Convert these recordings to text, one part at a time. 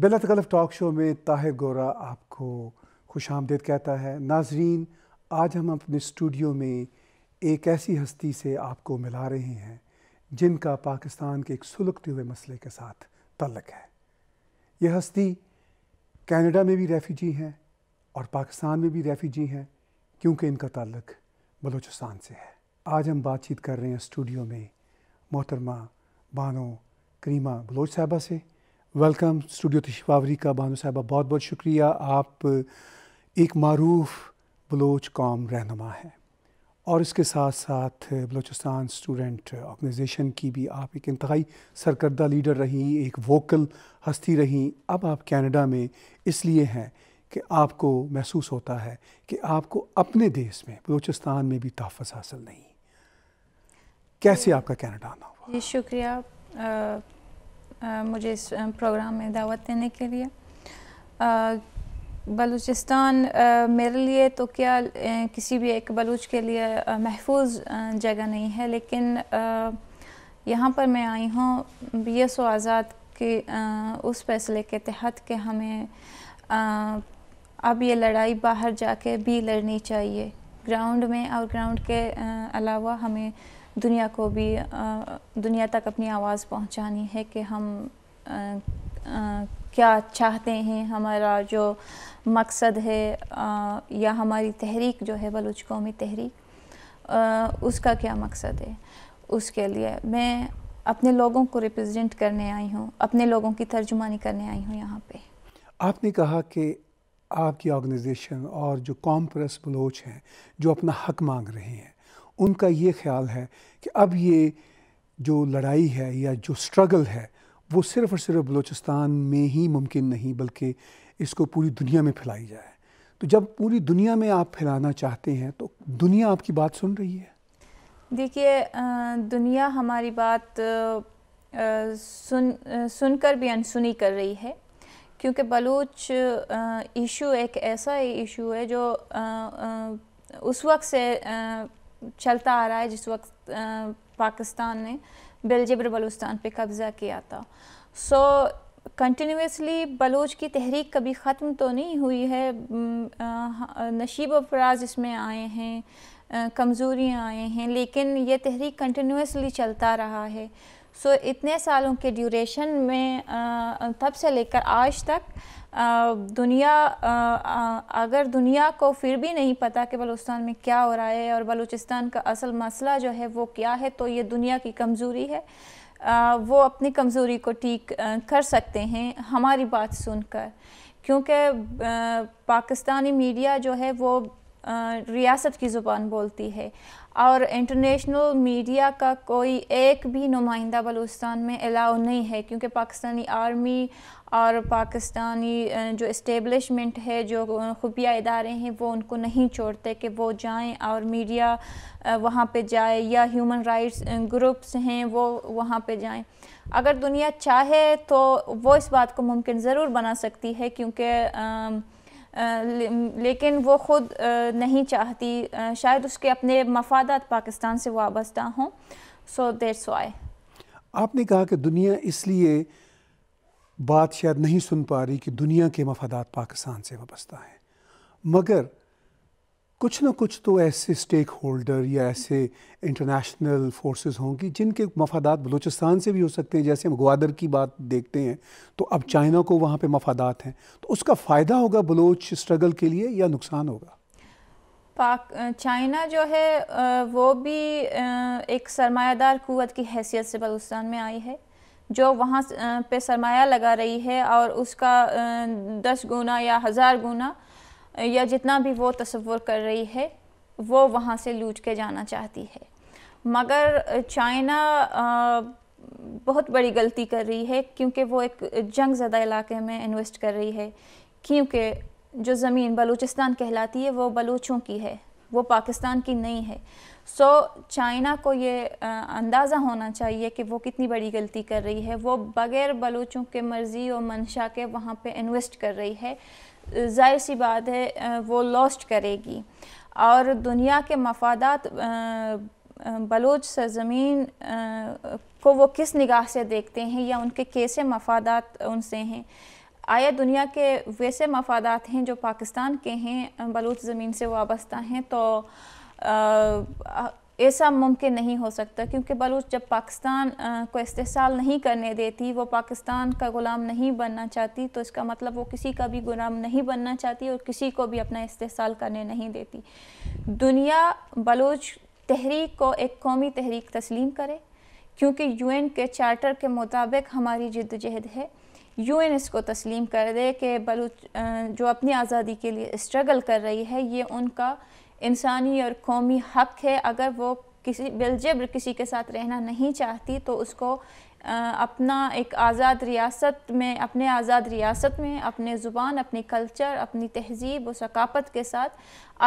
बिलत गलफ talk show में ताहिर गोरा आपको खुश आमदेद कहता है नाजरीन आज हम अपने स्टूडियो में एक ऐसी हस्ती से आपको मिला रहे हैं जिनका पाकिस्तान के एक सुलगते हुए मसले के साथ तल्लक है यह हस्ती कनाडा में भी रेफ्यूजी हैं और पाकिस्तान में भी रेफ्यूजी हैं क्योंकि इनका तल्लक बलूचिस्तान से है आज हम बातचीत कर रहे हैं स्टूडियो में मोहतरमा बानो करीमा बलोच साहबा से वेलकम स्टूडियो तशावरी का बानो साहबा बहुत बहुत शुक्रिया आप एक मरूफ बलोच कॉम रहनमा है और इसके साथ साथ बलोचिस्तान स्टूडेंट ऑर्गनाइजेशन की भी आप एक इंतहाई सरकर्दा लीडर रहीं एक वोकल हस्ती रहीं अब आप कैनेडा में इसलिए हैं कि आपको महसूस होता है कि आपको अपने देश में बलोचिस्तान में भी तहफ़ हासिल नहीं कैसे आपका कैनेडा आना हुआ जी शुक्रिया मुझे इस प्रोग्राम में दावत देने के लिए बलूचिस्तान मेरे लिए तो क्या किसी भी एक बलूच के लिए महफूज जगह नहीं है लेकिन यहाँ पर मैं आई हूँ बी एस ओ आज़ाद के उस फैसले के तहत कि हमें अब ये लड़ाई बाहर जाके भी लड़नी चाहिए ग्राउंड में और ग्राउंड के अलावा हमें दुनिया को भी दुनिया तक अपनी आवाज़ पहुंचानी है कि हम आ, आ, क्या चाहते हैं हमारा जो मकसद है आ, या हमारी तहरीक जो है बलूच कौमी तहरीक उसका क्या मकसद है उसके लिए मैं अपने लोगों को रिप्रेजेंट करने आई हूँ अपने लोगों की तर्जुमानी करने आई हूँ यहाँ पे आपने कहा कि आपकी ऑर्गेनाइजेशन और जो कॉम प्रेस बलोच हैं जो अपना हक मांग रहे हैं उनका ये ख्याल है कि अब ये जो लड़ाई है या जो स्ट्रगल है वो सिर्फ़ और सिर्फ बलूचिस्तान में ही मुमकिन नहीं बल्कि इसको पूरी दुनिया में फैलाई जाए तो जब पूरी दुनिया में आप फैलाना चाहते हैं तो दुनिया आपकी बात सुन रही है देखिए दुनिया हमारी बात सुन सुनकर भी अनसुनी कर रही है क्योंकि बलूच इशू एक ऐसा इशू है जो उस वक्त से चलता आ रहा है जिस वक्त पाकिस्तान ने बेलजिब्र बलूचिस्तान पे कब्ज़ा किया था सो कंटिन्यूसली बलोच की तहरीक कभी ख़त्म तो नहीं हुई है नशीब अफराज इसमें आए हैं कमज़ोरियाँ आए हैं लेकिन यह तहरीक कंटिन्यूसली चलता रहा है सो so, इतने सालों के ड्यूरेशन में आ, तब से लेकर आज तक आ, दुनिया आ, अगर दुनिया को फिर भी नहीं पता कि बलूचिस्तान में क्या हो रहा है और बलूचिस्तान का असल मसला जो है वो क्या है तो ये दुनिया की कमज़ोरी है वो अपनी कमज़ोरी को ठीक कर सकते हैं हमारी बात सुनकर क्योंकि पाकिस्तानी मीडिया जो है वो रियासत की ज़ुबान बोलती है और इंटरनेशनल मीडिया का कोई एक भी नुमाइंदा बलूचिस्तान में अलाउ नहीं है क्योंकि पाकिस्तानी आर्मी और पाकिस्तानी जो इस्टेबलिशमेंट है जो खुफिया इदारे हैं वो उनको नहीं छोड़ते कि वो जाएं और मीडिया वहाँ पे जाए या ह्यूमन राइट्स ग्रुप्स हैं वो वहाँ पे जाएं अगर दुनिया चाहे तो वो इस बात को मुमकिन ज़रूर बना सकती है क्योंकि लेकिन वो ख़ुद नहीं चाहती शायद उसके अपने मफादात पाकिस्तान से वाबस्ता हों सो देट्स वाई आपने कहा कि दुनिया इसलिए बात शायद नहीं सुन पा रही कि दुनिया के मफादात पाकिस्तान से वाबस्ता हैं मगर कुछ ना कुछ तो ऐसे स्टेक होल्डर या ऐसे इंटरनेशनल फोर्सेस होंगी जिनके मफादात बलूचिस्तान से भी हो सकते हैं जैसे हम ग्वादर की बात देखते हैं तो अब चाइना को वहाँ पे मफादात हैं तो उसका फ़ायदा होगा बलोच स्ट्रगल के लिए या नुकसान होगा पाक चाइना जो है वो भी एक सरमायादार क़वत की हैसियत से बलूचिस्तान में आई है जो वहाँ पे सरमाया लगा रही है और उसका दस गुना या हज़ार गुना या जितना भी वो तस्वुर कर रही है वो वहाँ से लूट के जाना चाहती है मगर चाइना बहुत बड़ी गलती कर रही है क्योंकि वो एक जंग ज़दा इलाके में इन्वेस्ट कर रही है क्योंकि जो ज़मीन बलूचिस्तान कहलाती है वो बलूचों की है वो पाकिस्तान की नहीं है सो चाइना को ये अंदाज़ा होना चाहिए कि वो कितनी बड़ी गलती कर रही है वो बग़ैर बलूचों के मर्ज़ी और मंशा के वहाँ पे इन्वेस्ट कर रही है जाहिर सी बात है वो लॉस्ट करेगी और दुनिया के मफादात बलोच सरजमीन को वो किस निगाह से देखते हैं या उनके कैसे मफादात उनसे हैं आया दुनिया के वैसे मफादात हैं जो पाकिस्तान के हैं बलोच ज़मीन से वाबस्ता हैं तो आ, ऐसा मुमकिन नहीं हो सकता क्योंकि बलूच जब पाकिस्तान को इस्तेसाल नहीं करने देती वो पाकिस्तान का ग़ुलाम नहीं बनना चाहती तो इसका मतलब वो किसी का भी ग़ुलाम नहीं बनना चाहती और किसी को भी अपना इस्तेसाल करने नहीं देती दुनिया बलूच तहरीक को एक कौमी तहरीक तस्लीम करे क्योंकि यूएन के चार्टर के मुताबिक हमारी जद्दोजहद है यूएन इसको तस्लीम कर दे कि बलूच जो अपनी आज़ादी के लिए स्ट्रगल कर रही है ये उनका इंसानी और कौमी हक है अगर वो किसी बिलजब्र किसी के साथ रहना नहीं चाहती तो उसको अपना एक आज़ाद रियासत में अपने आज़ाद रियासत में अपने ज़ुबान अपने कल्चर अपनी तहजीब और सकाफत के साथ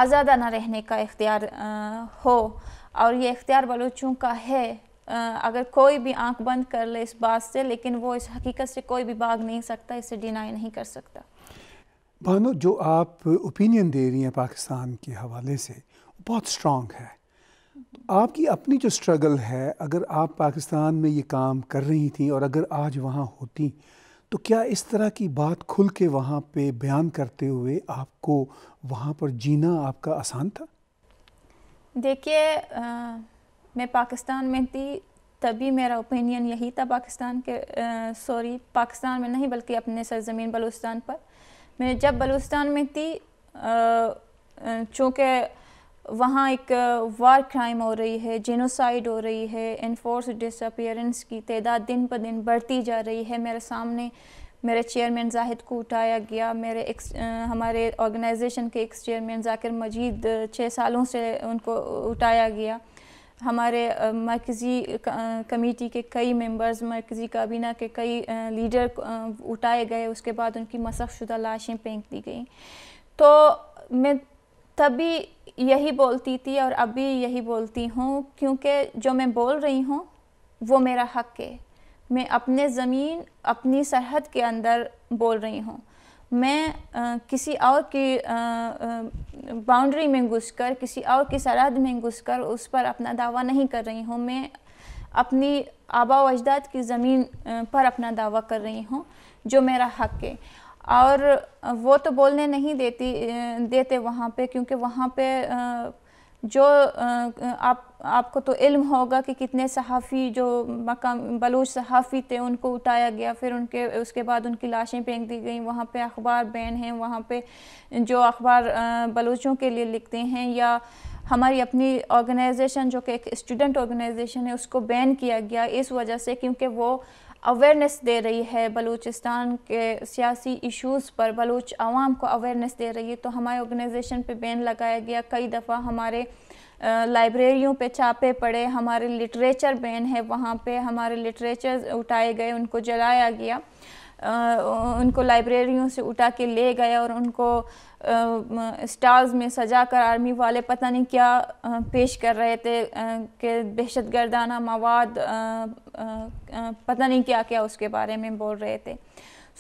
आज़ादाना रहने का इख्तियार हो और ये इख्तियार बलोचों का है अगर कोई भी आंख बंद कर ले इस बात से लेकिन वो इस हकीकत से कोई भी भाग नहीं सकता इसे डिनाई नहीं कर सकता बानो जो आप ओपिनियन दे रही हैं पाकिस्तान के हवाले से बहुत स्ट्रॉन्ग है आपकी अपनी जो स्ट्रगल है अगर आप पाकिस्तान में ये काम कर रही थी और अगर आज वहाँ होती तो क्या इस तरह की बात खुल के वहाँ पे बयान करते हुए आपको वहाँ पर जीना आपका आसान था देखिए मैं पाकिस्तान में थी तभी मेरा ओपिनियन यही था पाकिस्तान के सॉरी पाकिस्तान में नहीं बल्कि अपने सरजमीन बलूचिस्तान पर मैं जब बलूचिस्तान में थी चूँकि वहाँ एक वार क्राइम हो रही है जेनोसाइड हो रही है इनफोर्स डिसअपियरेंस की तादाद दिन ब दिन बढ़ती जा रही है मेरे सामने मेरे चेयरमैन जाहिद को उठाया गया मेरे एक्स हमारे ऑर्गेनाइजेशन के एक्स चेयरमैन जाकिर मजीद छः सालों से उनको उठाया गया हमारे मरकज़ी कमेटी के कई मेंबर्स मरकज़ी काबीना के कई लीडर उठाए गए उसके बाद उनकी मसख शुदा लाशें फेंक दी गई तो मैं तभी यही बोलती थी और अभी यही बोलती हूँ क्योंकि जो मैं बोल रही हूँ वो मेरा हक है मैं अपने ज़मीन अपनी सरहद के अंदर बोल रही हूँ मैं आ, किसी और की बाउंड्री में घुसकर किसी और की सरहद में घुसकर उस पर अपना दावा नहीं कर रही हूँ मैं अपनी आबा अजदाद की ज़मीन पर अपना दावा कर रही हूँ जो मेरा हक है और वो तो बोलने नहीं देती देते वहाँ पे क्योंकि वहाँ पे जो आप आपको तो इल्म होगा कि कितने सहाफ़ी जो मकाम बलूच सहाफ़ी थे उनको उठाया गया फिर उनके उसके बाद उनकी लाशें फेंक दी गई वहाँ पे अखबार बैन हैं वहाँ पे जो अखबार बलूचों के लिए लिखते हैं या हमारी अपनी ऑर्गेनाइजेशन जो कि एक स्टूडेंट ऑर्गेनाइजेशन है उसको बैन किया गया इस वजह से क्योंकि वो अवेयरनेस दे रही है बलूचिस्तान के सियासी इश्यूज़ पर बलूच आवाम को अवेयरनेस दे रही है तो हमारे ऑर्गेनाइजेशन पे बैन लगाया गया कई दफ़ा हमारे लाइब्रेरियों पे छापे पड़े हमारे लिटरेचर बैन है वहाँ पे हमारे लिटरेचर उठाए गए उनको जलाया गया आ, उनको लाइब्रेरियों से उठा के ले गए और उनको स्टार्स में सजा कर आर्मी वाले पता नहीं क्या पेश कर रहे थे कि दहशत गर्दाना मवाद पता नहीं क्या क्या उसके बारे में बोल रहे थे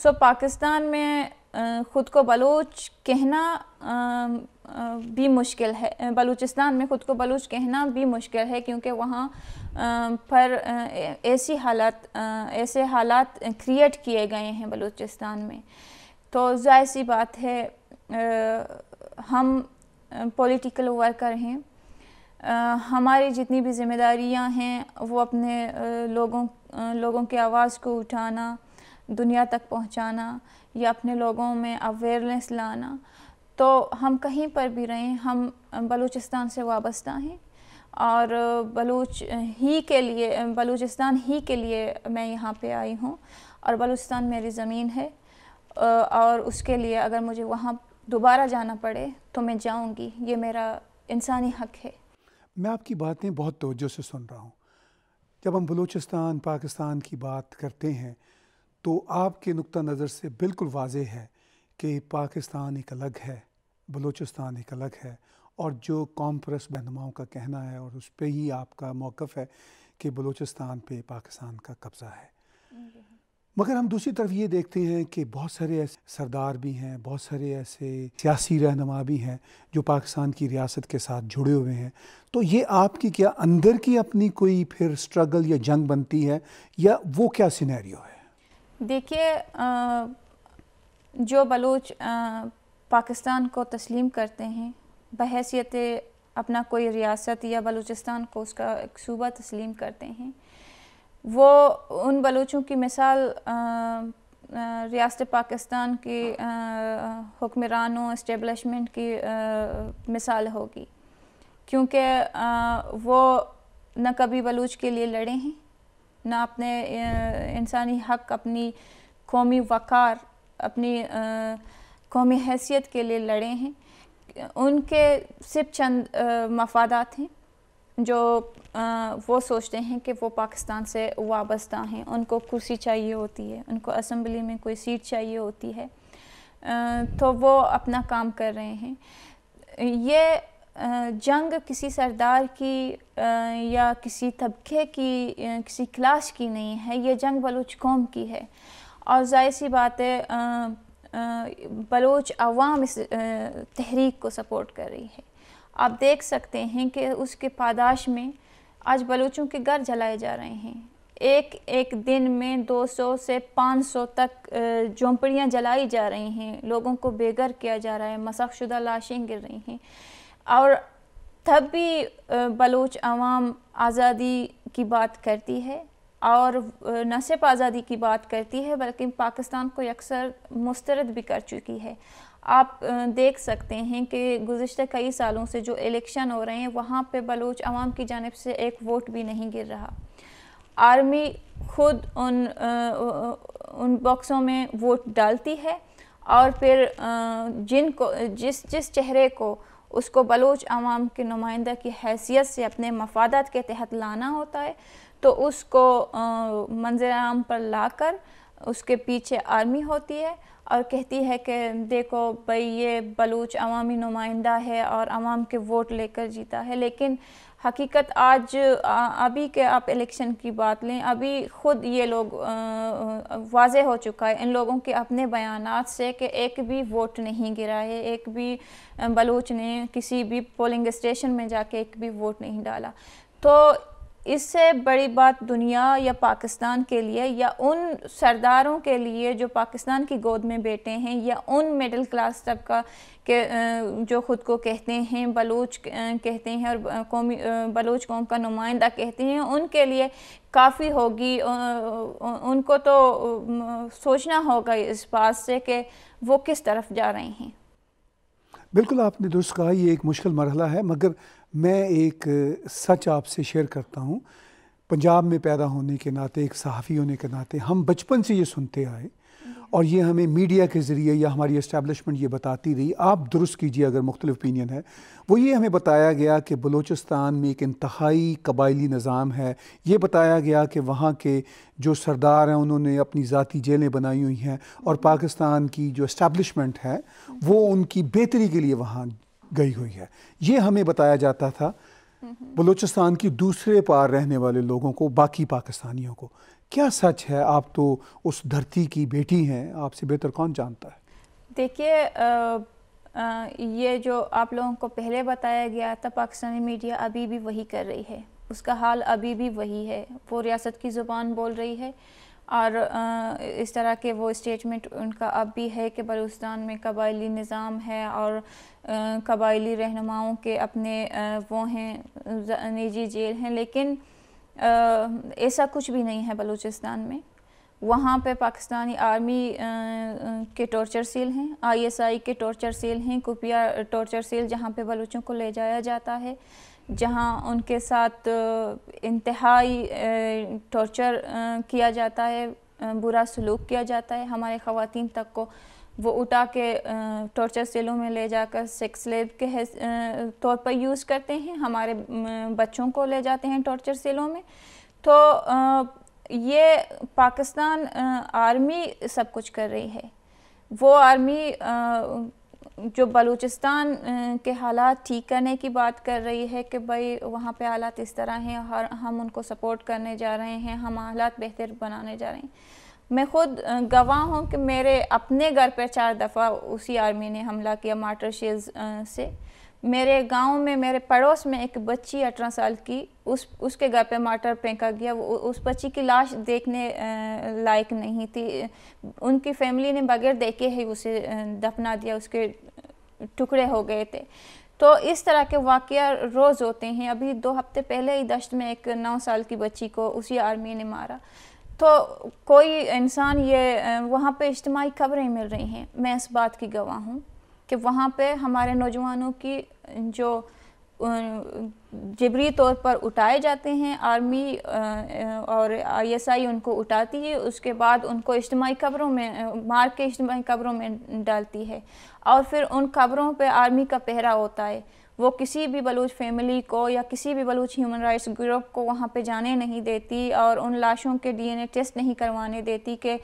सो पाकिस्तान में ख़ुद को बलूच कहना भी मुश्किल है बलूचिस्तान में ख़ुद को बलूच कहना भी मुश्किल है क्योंकि वहाँ पर ऐसी हालात ऐसे हालात क्रिएट किए गए हैं बलूचिस्तान में तो जाहिर सी बात है हम पॉलिटिकल वर्कर हैं हमारी जितनी भी जिम्मेदारियां हैं वो अपने लोगों लोगों की आवाज़ को उठाना दुनिया तक पहुंचाना या अपने लोगों में अवेयरनेस लाना तो हम कहीं पर भी रहें हम बलूचिस्तान से वाबस्ता हैं और बलूच ही के लिए बलूचिस्तान ही के लिए मैं यहाँ पे आई हूँ और बलूचिस्तान मेरी ज़मीन है और उसके लिए अगर मुझे वहाँ दोबारा जाना पड़े तो मैं जाऊंगी ये मेरा इंसानी हक है मैं आपकी बातें बहुत तोजो से सुन रहा हूँ जब हम बलूचिस्तान पाकिस्तान की बात करते हैं तो आपके नुक़ नज़र से बिल्कुल वाज है कि पाकिस्तान एक अलग है बलूचिस्तान एक अलग है और जो कॉम्प्रेस रहनुमाओं का कहना है और उस पर ही आपका मौक़ है कि बलूचिस्तान पे पाकिस्तान का कब्ज़ा है मगर हम दूसरी तरफ ये देखते हैं कि बहुत सारे ऐसे सरदार भी हैं बहुत सारे ऐसे सियासी रहनमा भी हैं जो पाकिस्तान की रियासत के साथ जुड़े हुए हैं तो ये आपकी क्या अंदर की अपनी कोई फिर स्ट्रगल या जंग बनती है या वो क्या सिनेरियो है देखिए जो बलूच पाकिस्तान को तस्लीम करते हैं बहसीत अपना कोई रियासत या बलूचिस्तान को उसका एक सूबा तस्लीम करते हैं वो उन बलूचों की मिसाल रियासत पाकिस्तान की हुक्मरानों इस्टेबलिशमेंट की आ, मिसाल होगी क्योंकि वो न कभी बलूच के लिए लड़े हैं ना अपने इंसानी हक अपनी कौमी वक़ार अपनी आ, कौमी हैसियत के लिए लड़े हैं उनके सिर्फ चंद मफादात हैं जो आ, वो सोचते हैं कि वो पाकिस्तान से वाबस्ता हैं उनको कुर्सी चाहिए होती है उनको असम्बली में कोई सीट चाहिए होती है आ, तो वो अपना काम कर रहे हैं ये जंग किसी सरदार की आ, या किसी तबके की किसी क्लास की नहीं है ये जंग बलूच कौम की है और जाहिर सी बात है बलोच आवाम इस तहरीक को सपोर्ट कर रही है आप देख सकते हैं कि उसके पादाश में आज बलूचों के घर जलाए जा रहे हैं एक एक दिन में 200 से 500 तक झोंपड़ियाँ जलाई जा रही हैं लोगों को बेघर किया जा रहा है मसकशुदा लाशें गिर रही हैं और तब भी बलूच आवाम आज़ादी की बात करती है और न सिर्फ आज़ादी की बात करती है बल्कि पाकिस्तान को अक्सर मुस्तरद भी कर चुकी है आप देख सकते हैं कि गुज्त कई सालों से जो इलेक्शन हो रहे हैं वहाँ पर बलोच आवाम की जानब से एक वोट भी नहीं गिर रहा आर्मी खुद उन उन बॉक्सों में वोट डालती है और फिर जिनको जिस जिस चेहरे को उसको बलोच आवाम के नुमाइंदा की हैसियत से अपने मफादत के तहत लाना होता है तो उसको मंजर आम पर लाकर उसके पीछे आर्मी होती है और कहती है कि देखो भाई ये बलूच अवामी नुमाइंदा है और आवाम के वोट लेकर जीता है लेकिन हकीकत आज अभी के आप इलेक्शन की बात लें अभी ख़ुद ये लोग वाज हो चुका है इन लोगों के अपने बयान से कि एक भी वोट नहीं गिरा है एक भी बलूच ने किसी भी पोलिंग स्टेशन में जाके एक भी वोट नहीं डाला तो इससे बड़ी बात दुनिया या पाकिस्तान के लिए या उन सरदारों के लिए जो पाकिस्तान की गोद में बैठे हैं या उन मिडिल क्लास तबका के जो ख़ुद को कहते हैं बलोच कहते हैं और कौमी बलोच कौम का नुमाइंदा कहते हैं उनके लिए काफ़ी होगी उनको तो सोचना होगा इस बात से कि वो किस तरफ जा रहे हैं बिल्कुल आपने दुरुस्त कहा ये एक मुश्किल मरहला है मगर मैं एक सच आपसे शेयर करता हूँ पंजाब में पैदा होने के नाते एक सहाफ़ी होने के नाते हम बचपन से ये सुनते आए और ये हमें मीडिया के ज़रिए या हमारी इस्टेबलिशमेंट ये बताती रही आप दुरुस्त कीजिए अगर मुख्तलिफ ओपिनियन है वो ये हमें बताया गया कि बलूचिस्तान में एक इंतहाई कबायली निज़ाम है ये बताया गया कि वहाँ के जो सरदार हैं उन्होंने अपनी ज़ाती जेलें बनाई हुई हैं और पाकिस्तान की जो इस्टेबलिशमेंट है वो उनकी बेहतरी के लिए वहाँ गई हुई है ये हमें बताया जाता था बलूचिस्तान की दूसरे पार रहने वाले लोगों को बाकी पाकिस्तानियों को क्या सच है आप तो उस धरती की बेटी हैं आपसे बेहतर कौन जानता है देखिए ये जो आप लोगों को पहले बताया गया था पाकिस्तानी मीडिया अभी भी वही कर रही है उसका हाल अभी भी वही है वो रियासत की ज़ुबान बोल रही है और इस तरह के वो स्टेटमेंट उनका अब भी है कि बलूचिस्तान में कबायली निज़ाम है और कबायली रहनुमाओं के अपने वो हैं निजी जेल हैं लेकिन ऐसा कुछ भी नहीं है बलूचिस्तान में वहाँ पे पाकिस्तानी आर्मी के टॉर्चर सेल हैं आईएसआई के टॉर्चर सेल हैं कुपिया टॉर्चर सेल जहाँ पे बलूचों को ले जाया जाता है जहाँ उनके साथ इंतहाई टॉर्चर किया जाता है बुरा सलूक किया जाता है हमारे ख़वातीन तक को वो उठा के टॉर्चर सेलों में ले जाकर सेक्स लेब के तौर पर यूज़ करते हैं हमारे बच्चों को ले जाते हैं टॉर्चर सेलों में तो ये पाकिस्तान आर्मी सब कुछ कर रही है वो आर्मी जो बलूचिस्तान के हालात ठीक करने की बात कर रही है कि भाई वहाँ पे हालात इस तरह हैं और हम उनको सपोर्ट करने जा रहे हैं हम हालात बेहतर बनाने जा रहे हैं मैं खुद गवाह हूँ कि मेरे अपने घर पर चार दफ़ा उसी आर्मी ने हमला किया मार्टर शेल्स से मेरे गांव में मेरे पड़ोस में एक बच्ची अठारह साल की उस उसके घर पे मार्टर फेंका गया वो उस बच्ची की लाश देखने लायक नहीं थी उनकी फैमिली ने बगैर देखे ही उसे दफना दिया उसके टुकड़े हो गए थे तो इस तरह के वाक़ रोज़ होते हैं अभी दो हफ्ते पहले ही दश्त में एक नौ साल की बच्ची को उसी आर्मी ने मारा तो कोई इंसान ये वहाँ पे इज्तमाही खबरें मिल रही हैं मैं इस बात की गवाह हूँ कि वहाँ पे हमारे नौजवानों की जो जबरी तौर पर उठाए जाते हैं आर्मी और आईएसआई उनको उठाती है उसके बाद उनको इज्तमी खबरों में मार के इज्तमी खबरों में डालती है और फिर उन खबरों पे आर्मी का पहरा होता है वो किसी भी बलूच फैमिली को या किसी भी बलूच ह्यूमन राइट्स ग्रुप को वहाँ पे जाने नहीं देती और उन लाशों के डीएनए टेस्ट नहीं करवाने देती कि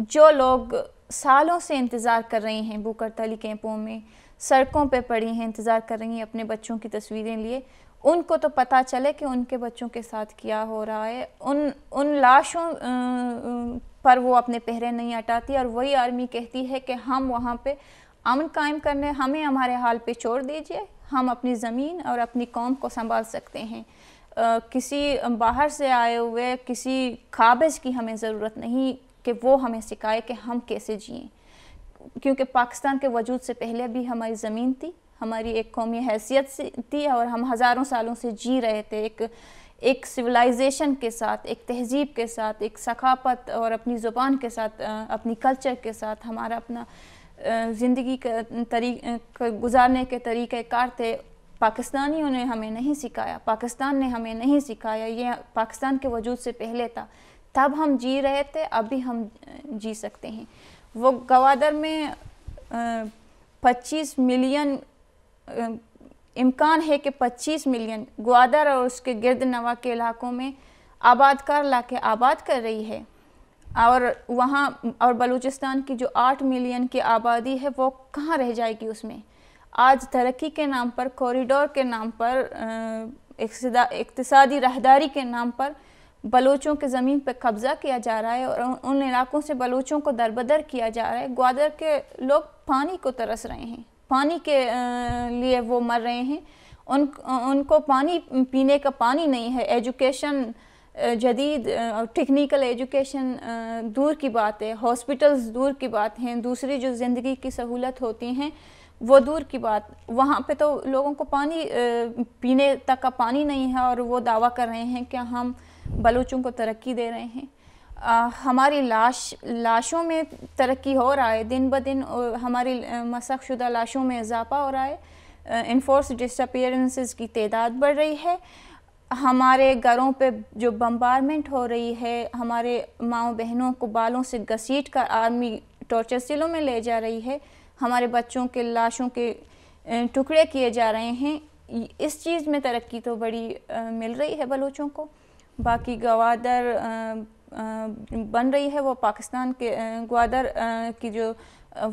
जो लोग सालों से इंतज़ार कर रहे हैं बुकरतली कैंपों में सड़कों पे पड़ी हैं इंतज़ार कर रही हैं अपने बच्चों की तस्वीरें लिए उनको तो पता चले कि उनके बच्चों के साथ क्या हो रहा है उन उन लाशों पर वो अपने पहरे नहीं हटाती और वही आर्मी कहती है कि हम वहाँ पे अमन कायम करने हमें हमारे हाल पे छोड़ दीजिए हम अपनी ज़मीन और अपनी कौम को संभाल सकते हैं आ, किसी बाहर से आए हुए किसी काबज़ की हमें ज़रूरत नहीं कि वो हमें सिखाए कि हम कैसे जिए क्योंकि पाकिस्तान के वजूद से पहले भी हमारी ज़मीन थी हमारी एक कौमी हैसियत थी और हम हज़ारों सालों से जी रहे थे एक एक सिविलाइजेशन के साथ एक तहजीब के साथ एक सकाफत और अपनी ज़ुबान के साथ अपनी कल्चर के साथ हमारा अपना ज़िंदगी का तरीक़ गुजारने के तरीक़ार थे पाकिस्तानियों ने हमें नहीं सिखाया पाकिस्तान ने हमें नहीं सिखाया ये पाकिस्तान के वजूद से पहले था तब हम जी रहे थे अभी हम जी सकते हैं वो गवादर में पच्चीस मिलियन इम्कान है कि पच्चीस मिलियन ग्वादर और उसके गिरद नवा के इलाकों में आबाद कर ला के आबाद कर रही है और वहाँ और बलूचिस्तान की जो आठ मिलियन की आबादी है वो कहाँ रह जाएगी उसमें आज तरक्की के नाम पर कॉरिडोर के नाम पर इकतदी रहदारी के नाम पर बलोचों के ज़मीन पर कब्ज़ा किया जा रहा है और उन इलाकों से बलोचों को दरबदर किया जा रहा है ग्वादर के लोग पानी को तरस रहे हैं पानी के लिए वो मर रहे हैं उन उनको पानी पीने का पानी नहीं है एजुकेशन जदीद टेक्निकल एजुकेशन दूर की बात है हॉस्पिटल्स दूर की बात हैं दूसरी जो ज़िंदगी की सहूलत होती हैं वो दूर की बात वहाँ पे तो लोगों को पानी पीने तक का पानी नहीं है और वो दावा कर रहे हैं कि हम बलूचों को तरक्की दे रहे हैं आ, हमारी लाश लाशों में तरक्की हो रहा है दिन ब दिन हमारी मशक़ शुदा लाशों में इजाफा हो रहा है इन्फोर्स डिसअपियरेंसेस की तदाद बढ़ रही है हमारे घरों पे जो बम्बारमेंट हो रही है हमारे माओ बहनों को बालों से घसीट कर आर्मी टॉर्चर सिलों में ले जा रही है हमारे बच्चों के लाशों के टुकड़े किए जा रहे हैं इस चीज़ में तरक्की तो बड़ी मिल रही है बलोचों को बाकी गवादर बन रही है वो पाकिस्तान के ग्वादर की जो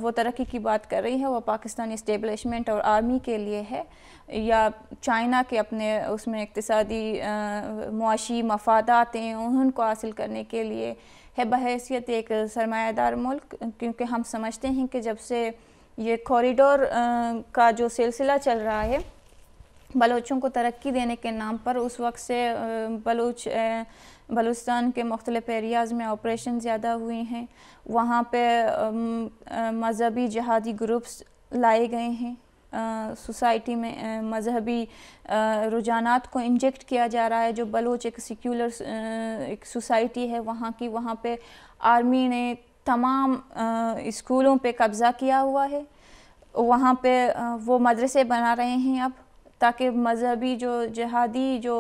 वो तरक्की की बात कर रही है वो पाकिस्तानी इस्टेबलिशमेंट और आर्मी के लिए है या चाइना के अपने उसमें इकतदी मुआशी मफादात हैं उनको हासिल करने के लिए है बहसीत एक सरमायादार मुल्क क्योंकि हम समझते हैं कि जब से ये कॉरिडोर का जो सिलसिला चल रहा है बलोचों को तरक्की देने के नाम पर उस वक्त से बलोच बलूचिस्तान के मुख्तलिफ एरियाज़ में ऑपरेशन ज़्यादा हुए हैं वहाँ पर मजहबी जहादी ग्रुप्स लाए गए हैं सोसाइटी में मजहबी रुझानात को इंजेक्ट किया जा रहा है जो बलोच एक सिक्यूलर एक सोसाइटी है वहाँ की वहाँ पर आर्मी ने तमाम स्कूलों पर कब्ज़ा किया हुआ है वहाँ पर वो मदरसे बना रहे हैं अब ताकि मजहबी जो जहादी जो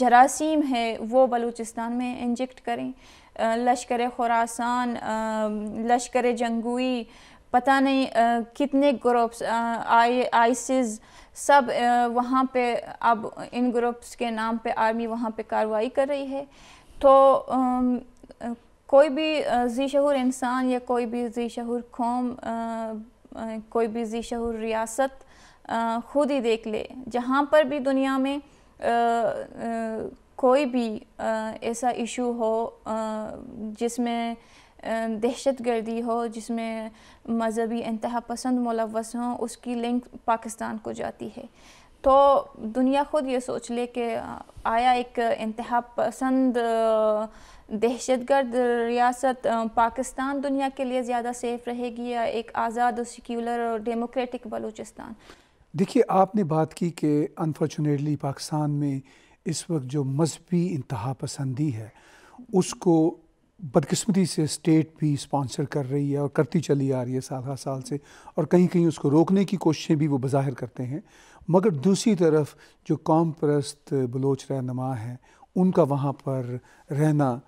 जरासीम है वो बलूचिस्तान में इंजेक्ट करें लश्कर खुरासान लश्कर जंगुई पता नहीं आ, कितने ग्रुप्स आई आइसिस सब आ, वहाँ पे अब इन ग्रुप्स के नाम पे आर्मी वहाँ पे कार्रवाई कर रही है तो आ, कोई भी जी शहूर इंसान या कोई भी जी शहूर कौम कोई भी जी शहूर रियासत खुद ही देख ले जहाँ पर भी दुनिया में आ, आ, कोई भी ऐसा इशू हो जिसमें दहशत गर्दी हो जिसमें मजहबी इंतहा पसंद मुलवस हों उसकी लिंक पाकिस्तान को जाती है तो दुनिया ख़ुद ये सोच ले कि आया एक इंतहा पसंद दहशत गर्द रियासत पाकिस्तान दुनिया के लिए ज़्यादा सेफ़ रहेगी या एक आज़ाद और सिक्यूलर और डेमोक्रेटिक बलूचिस्तान देखिए आपने बात की कि अनफॉर्चुनेटली पाकिस्तान में इस वक्त जो मजहबी इंतहा पसंदी है उसको बदकस्मती से स्टेट भी स्पॉन्सर कर रही है और करती चली आ रही है साल हर साल से और कहीं कहीं उसको रोकने की कोशिशें भी वो बाहिर करते हैं मगर दूसरी तरफ जो कौम परस्त बलोच रहनमा हैं उनका वहाँ पर रहना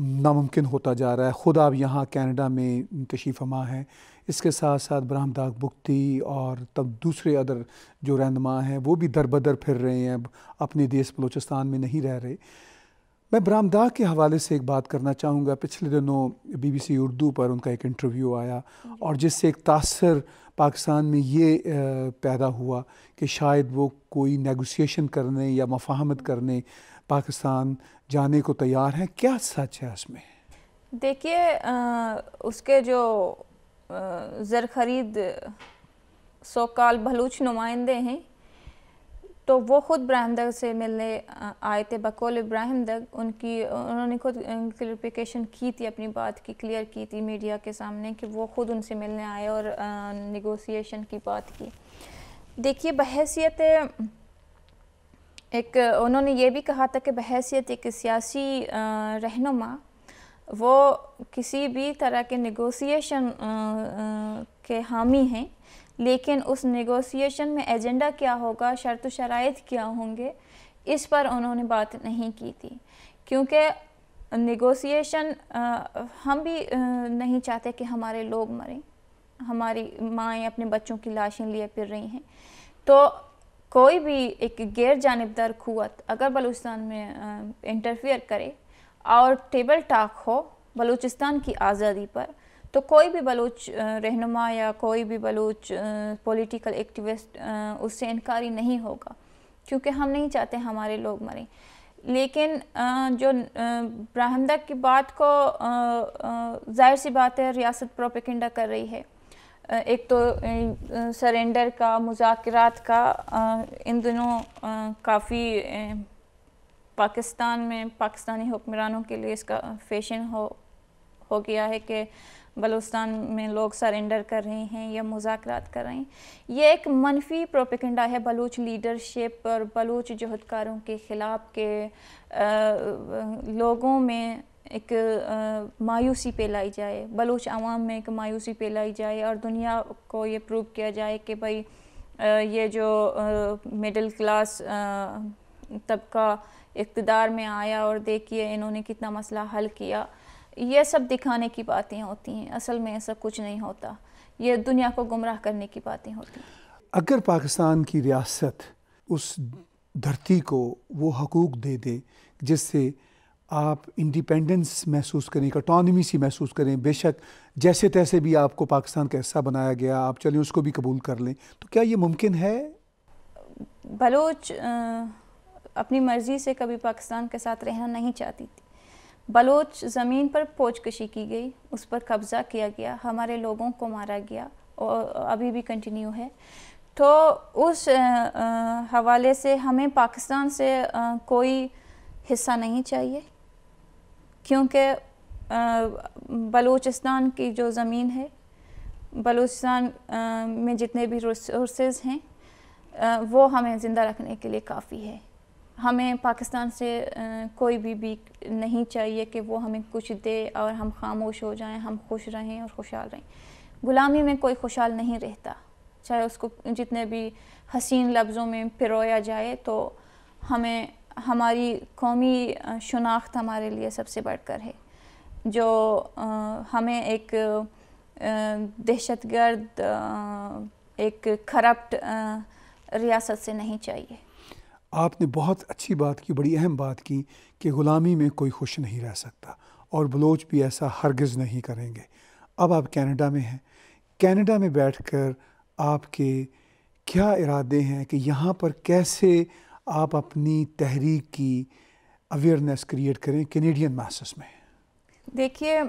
नामुमकिन होता जा रहा है ख़ुद आप यहाँ कैनेडा में तशीफ़मा हैं इसके साथ साथ बरामदाग बुक्ति और तब दूसरे अदर जो रहनमा हैं वो भी दर बदर फिर रहे हैं अपने देश बलूचिस्तान में नहीं रह रहे मैं बरामदा के हवाले से एक बात करना चाहूँगा पिछले दिनों बीबीसी उर्दू पर उनका एक इंटरव्यू आया और जिससे एक तासर पाकिस्तान में ये पैदा हुआ कि शायद वो कोई नेगोशिएशन करने या मफाहमत करने पाकिस्तान जाने को तैयार हैं क्या सच है इसमें देखिए उसके जो ज़र खरीद सोकाल भलूच नुमाइंदे हैं तो वो ख़ुद इब्राहिम दग से मिलने आए थे बकौल इब्राहिम दग उनकी उन्होंने खुद क्लरिफिकेशन की थी अपनी बात की क्लियर की थी मीडिया के सामने कि वो ख़ुद उनसे मिलने आए और निगोसिएशन की बात की देखिए बहसीत एक उन्होंने ये भी कहा था कि बहसीत एक सियासी रहनुमा वो किसी भी तरह के नेगोशिएशन के हामी हैं लेकिन उस नेगोशिएशन में एजेंडा क्या होगा शर्त शराइत क्या होंगे इस पर उन्होंने बात नहीं की थी क्योंकि नेगोशिएशन हम भी आ, नहीं चाहते कि हमारे लोग मरें हमारी माएँ अपने बच्चों की लाशें लिए फिर रही हैं तो कोई भी एक गैर जानबदार क़ुत अगर बलूचिस्तान में इंटरफियर करे और टेबल टाक हो बलूचिस्तान की आज़ादी पर तो कोई भी बलूच रहनुमा या कोई भी बलूच पॉलिटिकल एक्टिविस्ट उससे इनकारी नहीं होगा क्योंकि हम नहीं चाहते हमारे लोग मरें लेकिन जो ब्राहमदा की बात को जाहिर सी बात है रियासत प्रोपेकेंडा कर रही है एक तो सरेंडर का मुजाकरात का इन दिनों काफ़ी पाकिस्तान में पाकिस्तानी हुक्मरानों के लिए इसका फैशन हो हो गया है कि बलूचिस्तान में लोग सरेंडर कर रहे हैं या मुजात कर रहे हैं ये एक मनफी प्रोपिकंडा है बलूच लीडरशिप और बलूच जहदकारों के ख़िलाफ़ के आ, लोगों में एक आ, मायूसी फैलाई जाए बलूच आवाम में एक मायूसी फैलाई जाए और दुनिया को ये प्रूव किया जाए कि भाई आ, ये जो मिडिल क्लास तबका इकतदार में आया और देखिए इन्होंने कितना मसला हल किया ये सब दिखाने की बातें होती हैं असल में ऐसा कुछ नहीं होता ये दुनिया को गुमराह करने की बातें होती हैं अगर पाकिस्तान की रियासत उस धरती को वो हकूक़ दे दे जिससे आप इंडिपेंडेंस महसूस करें एक अटोनमी सी महसूस करें बेशक जैसे तैसे भी आपको पाकिस्तान का हिस्सा बनाया गया आप चलें उसको भी कबूल कर लें तो क्या ये मुमकिन है बलोच अपनी मर्ज़ी से कभी पाकिस्तान के साथ रहना नहीं चाहती थी बलोच ज़मीन पर पोचकशी की गई उस पर कब्ज़ा किया गया हमारे लोगों को मारा गया और अभी भी कंटिन्यू है तो उस हवाले से हमें पाकिस्तान से कोई हिस्सा नहीं चाहिए क्योंकि बलूचिस्तान की जो ज़मीन है बलूचिस्तान में जितने भी रिसोर्सेज हैं वो हमें ज़िंदा रखने के लिए काफ़ी है हमें पाकिस्तान से कोई भी बीक नहीं चाहिए कि वो हमें कुछ दे और हम खामोश हो जाएं हम खुश रहें और खुशहाल रहें ग़ुलामी में कोई खुशहाल नहीं रहता चाहे उसको जितने भी हसीन लफ्ज़ों में पिरोया जाए तो हमें हमारी कौमी शनाख्त हमारे लिए सबसे बढ़कर है जो हमें एक दहशत गर्द एक करप्ट रियासत से नहीं चाहिए आपने बहुत अच्छी बात की बड़ी अहम बात की कि ग़ुलामी में कोई खुश नहीं रह सकता और बलोच भी ऐसा हरगज़ नहीं करेंगे अब आप कनाडा में हैं कनाडा में बैठकर आपके क्या इरादे हैं कि यहाँ पर कैसे आप अपनी तहरीक की अवेयरनेस क्रिएट करें कैनेडियन मासस में देखिए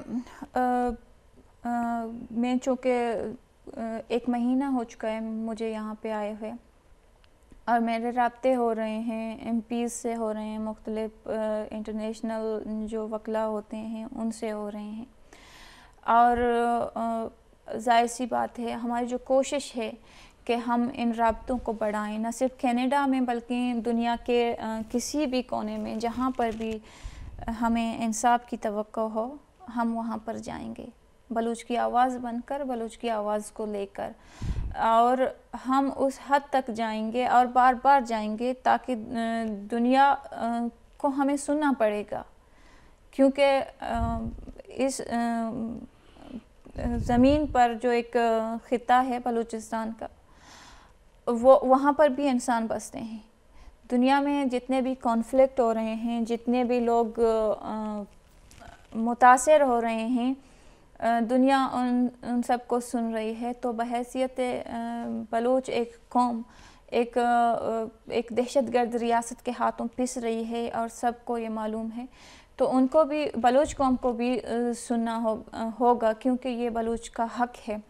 मैं चूँकि एक महीना हो चुका है मुझे यहाँ पे आए हुए और मेरे रबते हो रहे हैं एम से हो रहे हैं मुख्तलिफ इंटरनेशनल जो वकला होते हैं उनसे हो रहे हैं और जाहिर सी बात है हमारी जो कोशिश है कि हम इन रबतों को बढ़ाएं न सिर्फ कनाडा में बल्कि दुनिया के किसी भी कोने में जहाँ पर भी हमें इंसाफ की तो हो हम वहाँ पर जाएंगे बलूच की आवाज़ बनकर बलूच की आवाज़ को लेकर और हम उस हद तक जाएंगे और बार बार जाएंगे ताकि दुनिया को हमें सुनना पड़ेगा क्योंकि इस ज़मीन पर जो एक ख़िता है बलूचिस्तान का वो वहाँ पर भी इंसान बसते हैं दुनिया में जितने भी कॉन्फ्लिक्ट हो रहे हैं जितने भी लोग मुतासर हो रहे हैं दुनिया उन उन सब को सुन रही है तो बहसीत बलोच एक कौम एक एक दहशत गर्द रियासत के हाथों पिस रही है और सबको ये मालूम है तो उनको भी बलोच कौम को भी सुनना हो होगा क्योंकि ये बलोच का हक है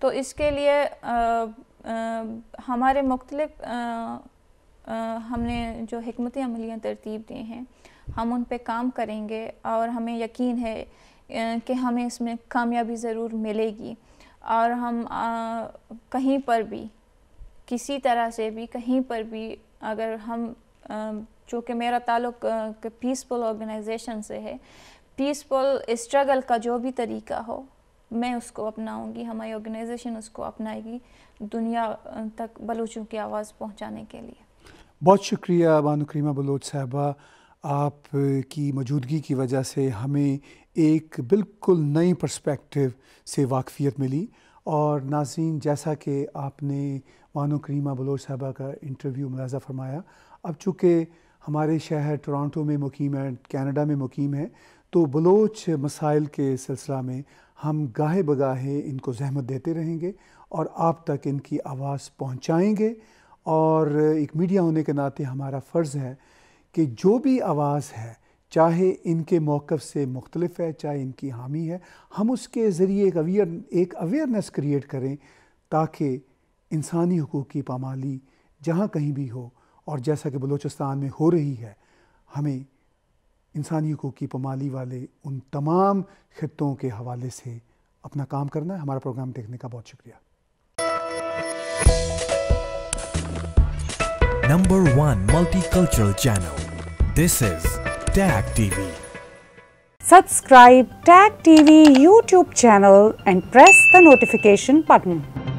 तो इसके लिए आ, आ, हमारे मुख्तलिफ हमने जो हमत अमलियाँ तरतीब दी हैं हम उन पर काम करेंगे और हमें यकीन है कि हमें इसमें कामयाबी ज़रूर मिलेगी और हम आ, कहीं पर भी किसी तरह से भी कहीं पर भी अगर हम चूँकि मेरा ताल्लुक पीसफुल ऑर्गेनाइजेशन से है पीसफुल स्ट्रगल का जो भी तरीका हो मैं उसको अपनाऊंगी हमारी ऑर्गेनाइजेशन उसको अपनाएगी दुनिया तक बलूचों की आवाज़ पहुंचाने के लिए बहुत शुक्रिया बानो करीमा बलोच साहबा आपकी मौजूदगी की वजह से हमें एक बिल्कुल नई पर्सपेक्टिव से वाकफियत मिली और नाजीन जैसा कि आपने मानो करीमा बलोच साहबा का इंटरव्यू मुलाजा फरमाया अब चूँकि हमारे शहर टोरंटो में मुकीम है कनाडा में मुकीम है तो बलोच मसाइल के सिलसिला में हम गाहे बगाहे इनको जहमत देते रहेंगे और आप तक इनकी आवाज़ पहुँचाएँगे और एक मीडिया होने के नाते हमारा फ़र्ज़ है कि जो भी आवाज़ है चाहे इनके मौक़ से मुख्तलफ है चाहे इनकी हामी है हम उसके ज़रिए एक अवेयर एक अवेयरनेस क्रिएट करें ताकि इंसानी हकूक़ की पामाली जहाँ कहीं भी हो और जैसा कि बलूचिस्तान में हो रही है हमें इंसानी हकूक़ की पमाली वाले उन तमाम खत्ों के हवाले से अपना काम करना है हमारा प्रोग्राम देखने का बहुत शुक्रिया one multi cultural channel this is Tag TV. Subscribe Tag TV YouTube channel and press the notification button.